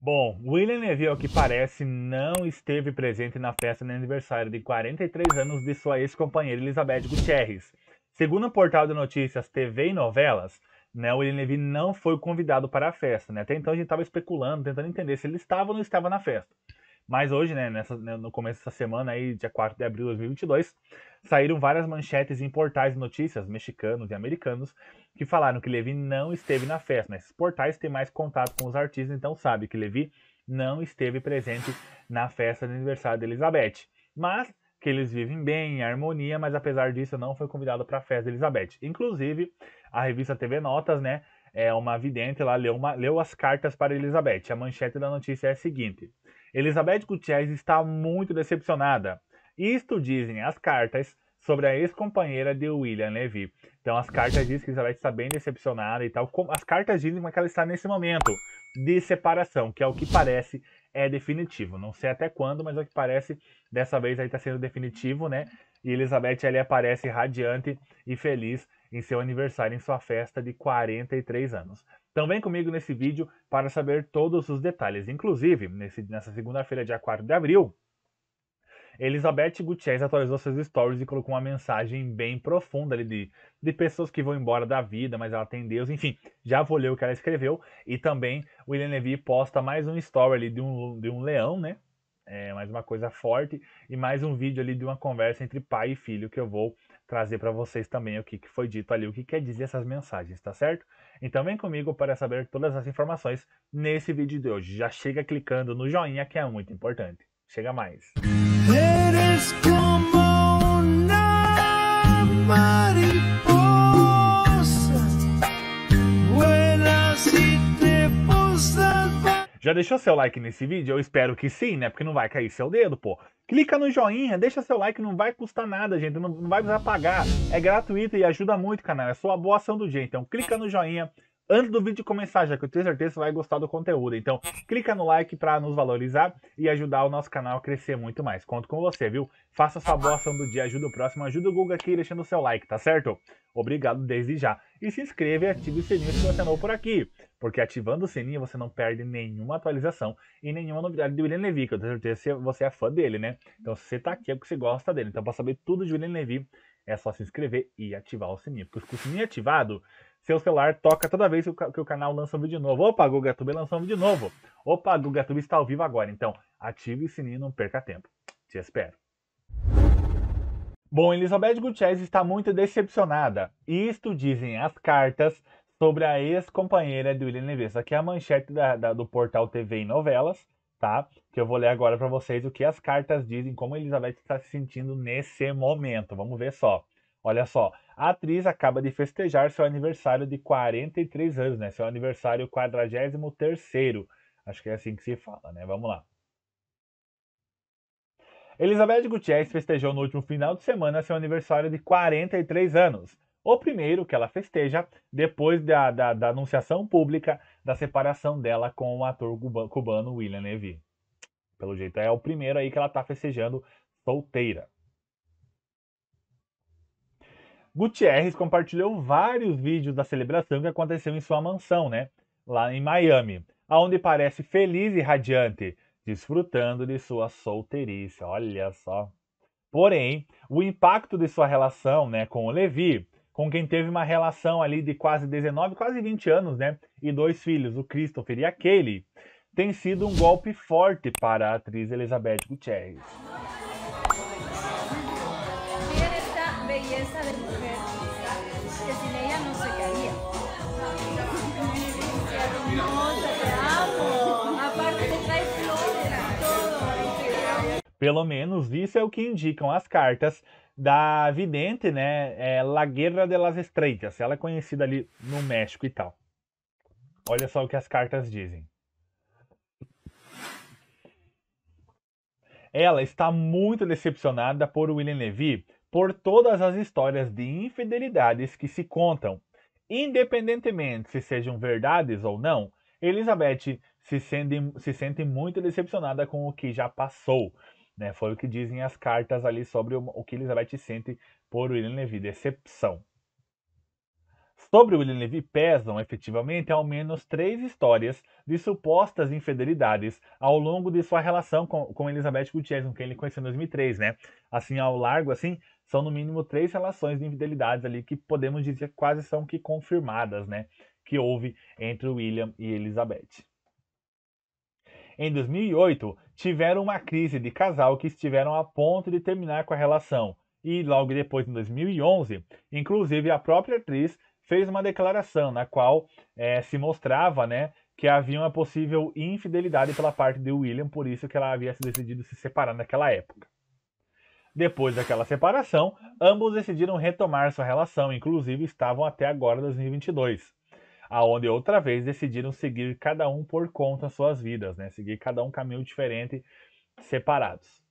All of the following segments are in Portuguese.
Bom, William Neville, que parece, não esteve presente na festa de aniversário de 43 anos de sua ex-companheira Elizabeth Gutierrez. Segundo o portal de notícias TV e Novelas, né, William Neville não foi convidado para a festa. Né? Até então a gente estava especulando, tentando entender se ele estava ou não estava na festa. Mas hoje, né, nessa, né, no começo dessa semana, aí, dia 4 de abril de 2022, saíram várias manchetes em portais de notícias mexicanos e americanos que falaram que Levi não esteve na festa. Esses portais têm mais contato com os artistas, então sabe que Levi não esteve presente na festa de aniversário de Elizabeth. Mas que eles vivem bem, em harmonia, mas apesar disso não foi convidado para a festa de Elizabeth. Inclusive, a revista TV Notas, né, é uma vidente lá leu, uma, leu as cartas para Elizabeth. A manchete da notícia é a seguinte: Elizabeth Gutierrez está muito decepcionada. Isto dizem as cartas sobre a ex-companheira de William Levy. Então as cartas dizem que Elizabeth está bem decepcionada e tal. As cartas dizem como é que ela está nesse momento de separação, que é o que parece é definitivo. Não sei até quando, mas ao que parece, dessa vez aí está sendo definitivo, né? E Elizabeth ali aparece radiante e feliz em seu aniversário, em sua festa de 43 anos. Então vem comigo nesse vídeo para saber todos os detalhes. Inclusive, nesse, nessa segunda-feira, dia 4 de abril, Elizabeth Gutierrez atualizou seus stories e colocou uma mensagem bem profunda ali de, de pessoas que vão embora da vida, mas ela tem Deus, enfim, já vou ler o que ela escreveu. E também o William Levy posta mais um story ali de um, de um leão, né? É, mais uma coisa forte, e mais um vídeo ali de uma conversa entre pai e filho que eu vou trazer para vocês também o que, que foi dito ali, o que quer dizer essas mensagens, tá certo? Então vem comigo para saber todas as informações nesse vídeo de hoje. Já chega clicando no joinha que é muito importante. Chega mais. como Já deixou seu like nesse vídeo? Eu espero que sim, né? Porque não vai cair seu dedo, pô. Clica no joinha, deixa seu like, não vai custar nada, gente. Não, não vai precisar pagar. É gratuito e ajuda muito o canal. É só a boa ação do dia. Então clica no joinha, Antes do vídeo começar, já que eu tenho certeza que você vai gostar do conteúdo. Então, clica no like para nos valorizar e ajudar o nosso canal a crescer muito mais. Conto com você, viu? Faça sua boa ação do dia, ajuda o próximo, ajuda o Google aqui deixando o seu like, tá certo? Obrigado desde já. E se inscreva e ative o sininho se você é novo por aqui. Porque ativando o sininho você não perde nenhuma atualização e nenhuma novidade do William Levy, que eu tenho certeza que você é fã dele, né? Então, se você tá aqui é porque você gosta dele. Então, para saber tudo de William Levy, é só se inscrever e ativar o sininho. Porque com o sininho é ativado, seu celular toca toda vez que o, canal lança um vídeo novo. Opa, GugaTube lançou um vídeo novo. Opa, GugaTube está ao vivo agora. Então, ative o sininho e não perca tempo. Te espero. Bom, Elizabeth Gutierrez está muito decepcionada. Isto dizem as cartas sobre a ex-companheira de William Neves. Aqui é a manchete da, da, do portal TV e Novelas, tá? Que eu vou ler agora para vocês o que as cartas dizem, como Elizabeth está se sentindo nesse momento. Vamos ver só. Olha só, a atriz acaba de festejar seu aniversário de 43 anos, né? Seu aniversário 43º, acho que é assim que se fala, né? Vamos lá. Elizabeth Gutierrez festejou no último final de semana seu aniversário de 43 anos. O primeiro que ela festeja depois da, da, da anunciação pública da separação dela com o ator cubano William Levy. Pelo jeito, é o primeiro aí que ela está festejando solteira. Gutierrez compartilhou vários vídeos da celebração que aconteceu em sua mansão, né? Lá em Miami, aonde parece feliz e radiante, desfrutando de sua solteirice. Olha só. Porém, o impacto de sua relação, né, com o Levi, com quem teve uma relação ali de quase 19, quase 20 anos, né, e dois filhos, o Christopher e a Kaylee, tem sido um golpe forte para a atriz Elizabeth Gutierrez. Pelo menos isso é o que indicam as cartas da vidente, né? É La Guerra de las Estreitas. Ela é conhecida ali no México e tal. Olha só o que as cartas dizem. Ela está muito decepcionada por William Levy por todas as histórias de infidelidades que se contam. Independentemente se sejam verdades ou não, Elizabeth se sente, se sente muito decepcionada com o que já passou. Né? Foi o que dizem as cartas ali sobre o, que Elizabeth sente por William Levy, decepção. Sobre William Levy pesam, efetivamente, ao menos três histórias de supostas infidelidades ao longo de sua relação com, com Elizabeth Gutierrez, com quem ele conheceu em 2003, né? Assim, ao largo, assim, são no mínimo três relações de infidelidades ali que podemos dizer quase são que confirmadas, né? Que houve entre William e Elizabeth. Em 2008, tiveram uma crise de casal que estiveram a ponto de terminar com a relação. E logo depois, em 2011, inclusive a própria atriz fez uma declaração na qual é, se mostrava né, que havia uma possível infidelidade pela parte de William, por isso que ela havia decidido se separar naquela época. Depois daquela separação, ambos decidiram retomar sua relação, inclusive estavam até agora 2022 aonde outra vez decidiram seguir cada um por conta suas vidas, né? Seguir cada um caminho diferente, separados.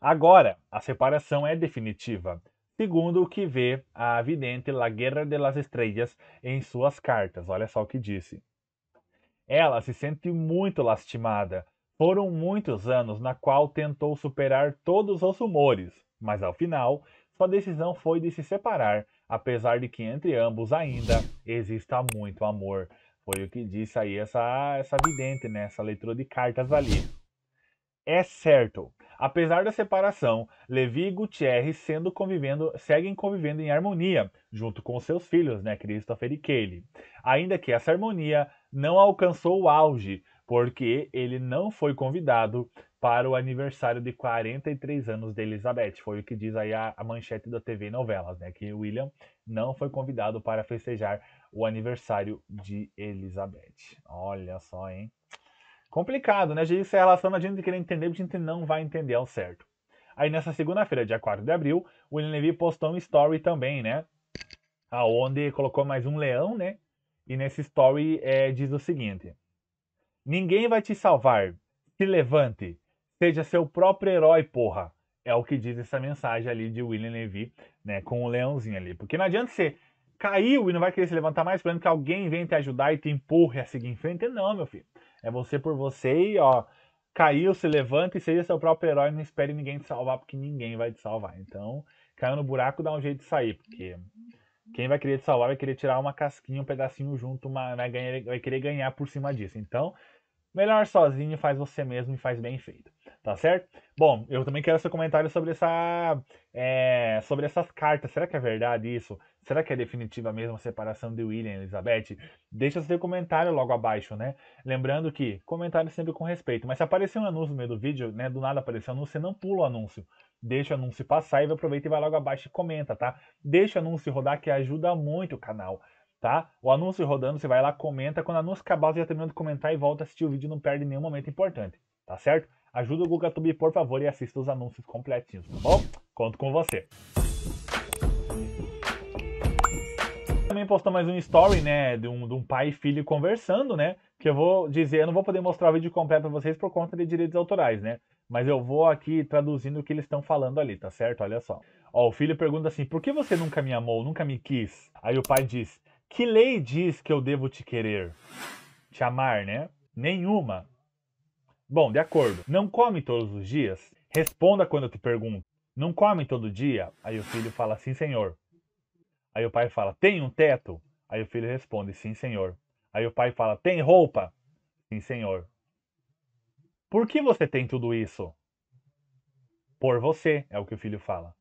Agora, a separação é definitiva, segundo o que vê a vidente La Guerra de las Estrellas em suas cartas. Olha só o que disse. Ela se sente muito lastimada. Foram muitos anos na qual tentou superar todos os rumores, mas ao final, sua decisão foi de se separar apesar de que entre ambos ainda exista muito amor. Foi o que disse aí essa, essa vidente, né? Essa leitura de cartas ali. É certo. Apesar da separação, Levi e Gutierrez sendo convivendo, seguem convivendo em harmonia, junto com seus filhos, né, Christopher e Kaylee. Ainda que essa harmonia não alcançou o auge, porque ele não foi convidado para o aniversário de 43 anos de Elizabeth. Foi o que diz aí a, a, manchete da TV Novelas, né? Que William não foi convidado para festejar o aniversário de Elizabeth. Olha só, hein? Complicado, né? Isso é a relação, a gente querer entender, porque a gente não vai entender ao certo. Aí nessa segunda-feira, dia 4 de abril, o William Levy postou um story também, né? Aonde colocou mais um leão, né? E nesse story é, diz o seguinte: Ninguém vai te salvar. Se levante Seja seu próprio herói, porra. É o que diz essa mensagem ali de William Levy, né? Com o leãozinho ali. Porque não adianta você caiu e não vai querer se levantar mais, esperando que alguém venha te ajudar e te empurre a seguir em frente. Não, meu filho. É você por você e, ó, caiu, se levanta e seja seu próprio herói. Não espere ninguém te salvar, porque ninguém vai te salvar. Então, caiu no buraco, dá um jeito de sair, porque quem vai querer te salvar vai querer tirar uma casquinha, um pedacinho junto, uma, vai, né, ganhar, vai querer ganhar por cima disso. Então, melhor sozinho, faz você mesmo e faz bem feito. Tá certo? Bom, eu também quero seu comentário sobre essa. É, sobre essas cartas. Será que é verdade isso? Será que é definitiva mesmo a separação de William e Elizabeth? Deixa seu comentário logo abaixo, né? Lembrando que comentário sempre com respeito. Mas se aparecer um anúncio no meio do vídeo, né? Do nada aparecer um anúncio, você não pula o anúncio. Deixa o anúncio passar e aproveita e vai logo abaixo e comenta, tá? Deixa o anúncio rodar que ajuda muito o canal. Tá? O anúncio rodando, você vai lá, comenta. Quando o anúncio acabar, você já terminou de comentar e volta a assistir o vídeo, não perde nenhum momento importante, tá certo? Ajuda o GugaTube, por favor, e assista os anúncios completinhos, tá bom? Conto com você. Também postou mais um story, né, de um, de um pai e filho conversando, né? Que eu vou dizer, eu não vou poder mostrar o vídeo completo para vocês por conta de direitos autorais, né? Mas eu vou aqui traduzindo o que eles estão falando ali, tá certo? Olha só. Ó, o filho pergunta assim: por que você nunca me amou, nunca me quis? Aí o pai diz: que lei diz que eu devo te querer? Te amar, né? Nenhuma. Bom, de acordo. Não come todos os dias? Responda quando eu te pergunto. Não come todo dia? Aí o filho fala, sim, senhor. Aí o pai fala, tem um teto? Aí o filho responde, sim, senhor. Aí o pai fala, tem roupa? Sim, senhor. Por que você tem tudo isso? Por você, é o que o filho fala.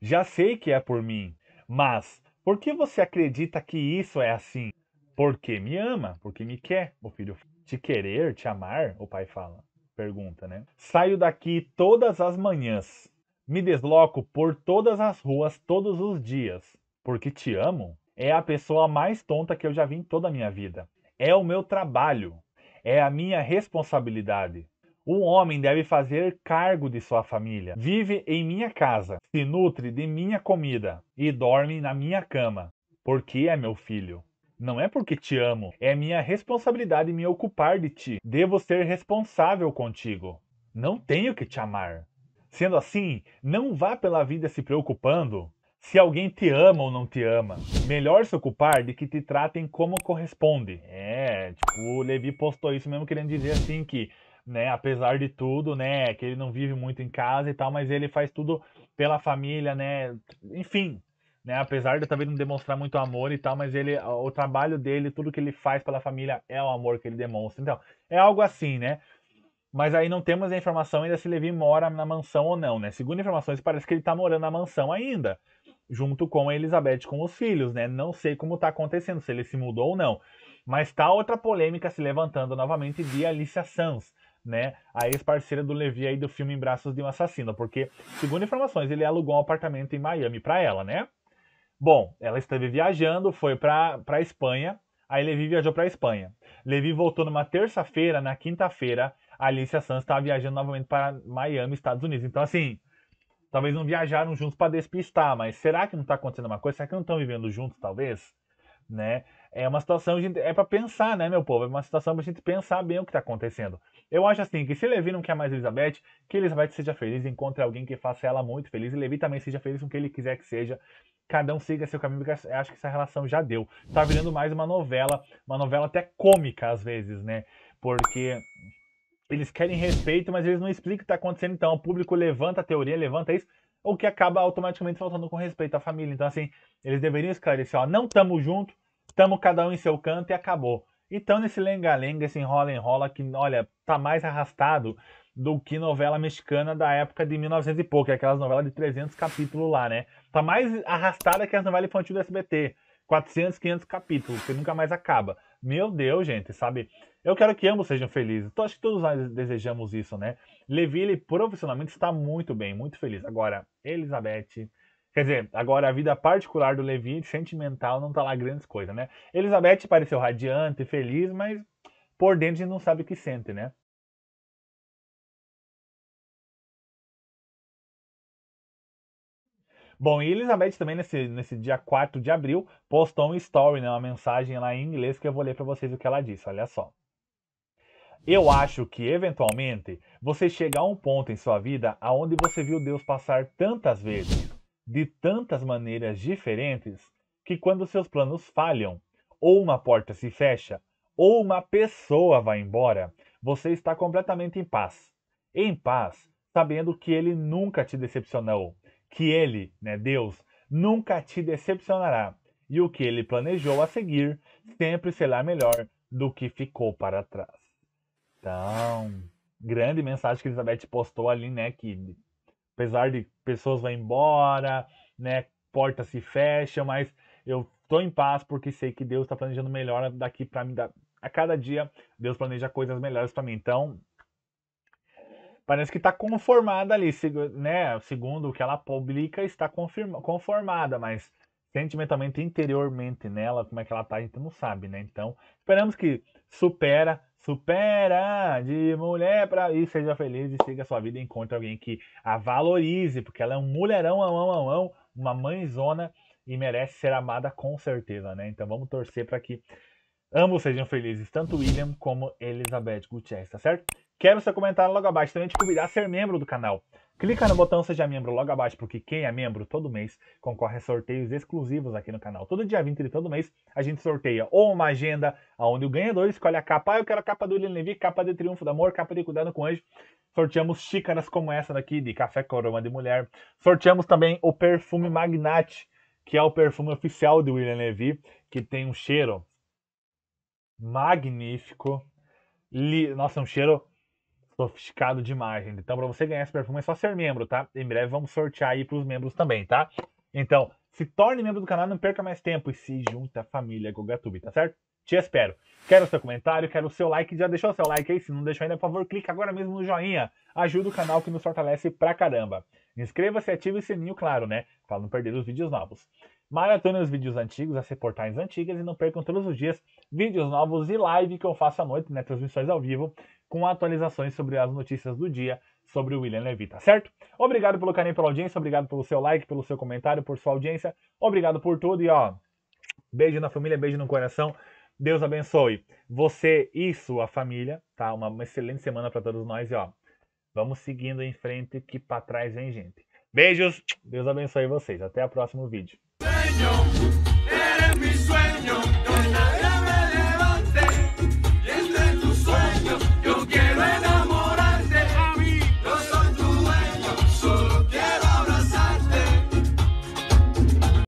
Já sei que é por mim, mas por que você acredita que isso é assim? Porque me ama, porque me quer, o filho fala te querer, te amar? O pai fala. Pergunta, né? Saio daqui todas as manhãs. Me desloco por todas as ruas todos os dias. Porque te amo? É a pessoa mais tonta que eu já vi em toda a minha vida. É o meu trabalho. É a minha responsabilidade. Um homem deve fazer cargo de sua família. Vive em minha casa, se nutre de minha comida e dorme na minha cama, porque é meu filho. Não é porque te amo, é minha responsabilidade me ocupar de ti. Devo ser responsável contigo. Não tenho que te amar. Sendo assim, não vá pela vida se preocupando se alguém te ama ou não te ama. Melhor se ocupar de que te tratem como corresponde. É, tipo, o Levi postou isso mesmo querendo dizer assim que, né, apesar de tudo, né, que ele não vive muito em casa e tal, mas ele faz tudo pela família, né, enfim né? Apesar de também não demonstrar muito amor e tal, mas ele, o trabalho dele, tudo que ele faz pela família é o amor que ele demonstra. Então, é algo assim, né? Mas aí não temos a informação ainda se Levi mora na mansão ou não, né? Segundo informações, parece que ele tá morando na mansão ainda, junto com a Elizabeth com os filhos, né? Não sei como tá acontecendo, se ele se mudou ou não. Mas tá outra polêmica se levantando novamente de Alicia Sanz, né? A ex-parceira do Levi aí do filme Em Braços de um Assassino, porque, segundo informações, ele alugou um apartamento em Miami para ela, né? Bom, ela esteve viajando, foi para a Espanha, aí Levi viajou para a Espanha. Levi voltou numa terça-feira, na quinta-feira, a Alicia Sanz estava viajando novamente para Miami, Estados Unidos. Então, assim, talvez não viajaram juntos para despistar, mas será que não está acontecendo uma coisa? Será que não estão vivendo juntos, talvez? Né? é uma situação de, é para pensar, né, meu povo? É uma situação para a gente pensar bem o que está acontecendo. Eu acho assim que se Levi não quer mais Elizabeth, que Elizabeth seja feliz, encontre alguém que faça ela muito feliz e Levi também seja feliz com o que ele quiser que seja. Cada um siga seu caminho, porque acho que essa relação já deu. Tá virando mais uma novela, uma novela até cômica às vezes, né? Porque eles querem respeito, mas eles não explicam o que está acontecendo. Então o público levanta a teoria, levanta isso, ou que acaba automaticamente faltando com respeito à família. Então assim, eles deveriam esclarecer, ó, não tamo junto estamos cada um em seu canto e acabou. Então, nesse lenga-lenga, esse enrola-enrola que, olha, tá mais arrastado do que novela mexicana da época de 1900 e pouco, é aquelas novelas de 300 capítulos lá, né? Tá mais arrastada que as novelas infantis do SBT. 400, 500 capítulos, que nunca mais acaba. Meu Deus, gente, sabe? Eu quero que ambos sejam felizes. Então, acho que todos nós desejamos isso, né? Levi, ele profissionalmente está muito bem, muito feliz. Agora, Elizabeth, Quer dizer, agora a vida particular do Levi, sentimental, não tá lá grandes coisas, né? Elizabeth pareceu radiante, feliz, mas por dentro a gente não sabe o que sente, né? Bom, e Elizabeth também, nesse, nesse dia 4 de abril, postou um story, né, uma mensagem lá em inglês que eu vou ler para vocês o que ela disse, olha só. Eu acho que, eventualmente, você chega a um ponto em sua vida aonde você viu Deus passar tantas vezes de tantas maneiras diferentes que quando seus planos falham, ou uma porta se fecha, ou uma pessoa vai embora, você está completamente em paz. Em paz, sabendo que ele nunca te decepcionou, que ele, né, Deus, nunca te decepcionará, e o que ele planejou a seguir sempre será melhor do que ficou para trás. Então, grande mensagem que Elizabeth postou ali, né, que apesar de pessoas vão embora, né, portas se fecham, mas eu tô em paz porque sei que Deus está planejando melhor daqui para mim. Da... A cada dia Deus planeja coisas melhores para mim. Então parece que está conformada ali, né? Segundo o que ela publica, está confirma... conformada, mas sentimentalmente, interiormente nela, como é que ela tá, a gente não sabe, né? Então esperamos que supera Supera de mulher pra. ir seja feliz e siga a sua vida e encontre alguém que a valorize, porque ela é um mulherão, amão, amão, uma mãezona e merece ser amada com certeza, né? Então vamos torcer para que ambos sejam felizes, tanto William como Elizabeth Gutierrez, tá certo? Quero seu comentário logo abaixo, também te convidar a ser membro do canal. Clica no botão Seja Membro logo abaixo, porque quem é membro todo mês concorre a sorteios exclusivos aqui no canal. Todo dia 20 de todo mês a gente sorteia ou uma agenda onde o ganhador escolhe a capa. Ah, eu quero a capa do William Levy, capa de Triunfo do Amor, capa de Cuidado com Anjo. Sorteamos xícaras como essa daqui, de café com de mulher. Sorteamos também o perfume Magnate, que é o perfume oficial de William Levy, que tem um cheiro magnífico. Nossa, um cheiro sofisticado demais, gente. Então, para você ganhar esse perfume é só ser membro, tá? Em breve vamos sortear aí para os membros também, tá? Então, se torne membro do canal, não perca mais tempo e se junta à família Gogatube, tá certo? Te espero. Quero o seu comentário, quero o seu like. Já deixou o seu like aí? Se não deixou ainda, por favor, clica agora mesmo no joinha. Ajuda o canal que nos fortalece pra caramba. Inscreva-se, ative o sininho, claro, né? Para não perder os vídeos novos maratona os vídeos antigos, as reportagens antigas e não percam todos os dias vídeos novos e live que eu faço à noite, né, transmissões ao vivo, com atualizações sobre as notícias do dia sobre o William Levy, tá certo? Obrigado pelo carinho, pela audiência, obrigado pelo seu like, pelo seu comentário, por sua audiência, obrigado por tudo e ó, beijo na família, beijo no coração. Deus abençoe você e sua família, tá? Uma, uma excelente semana para todos nós e ó, vamos seguindo em frente que para trás vem gente. Beijos, Deus abençoe vocês. Até o próximo vídeo. eres mi sueño.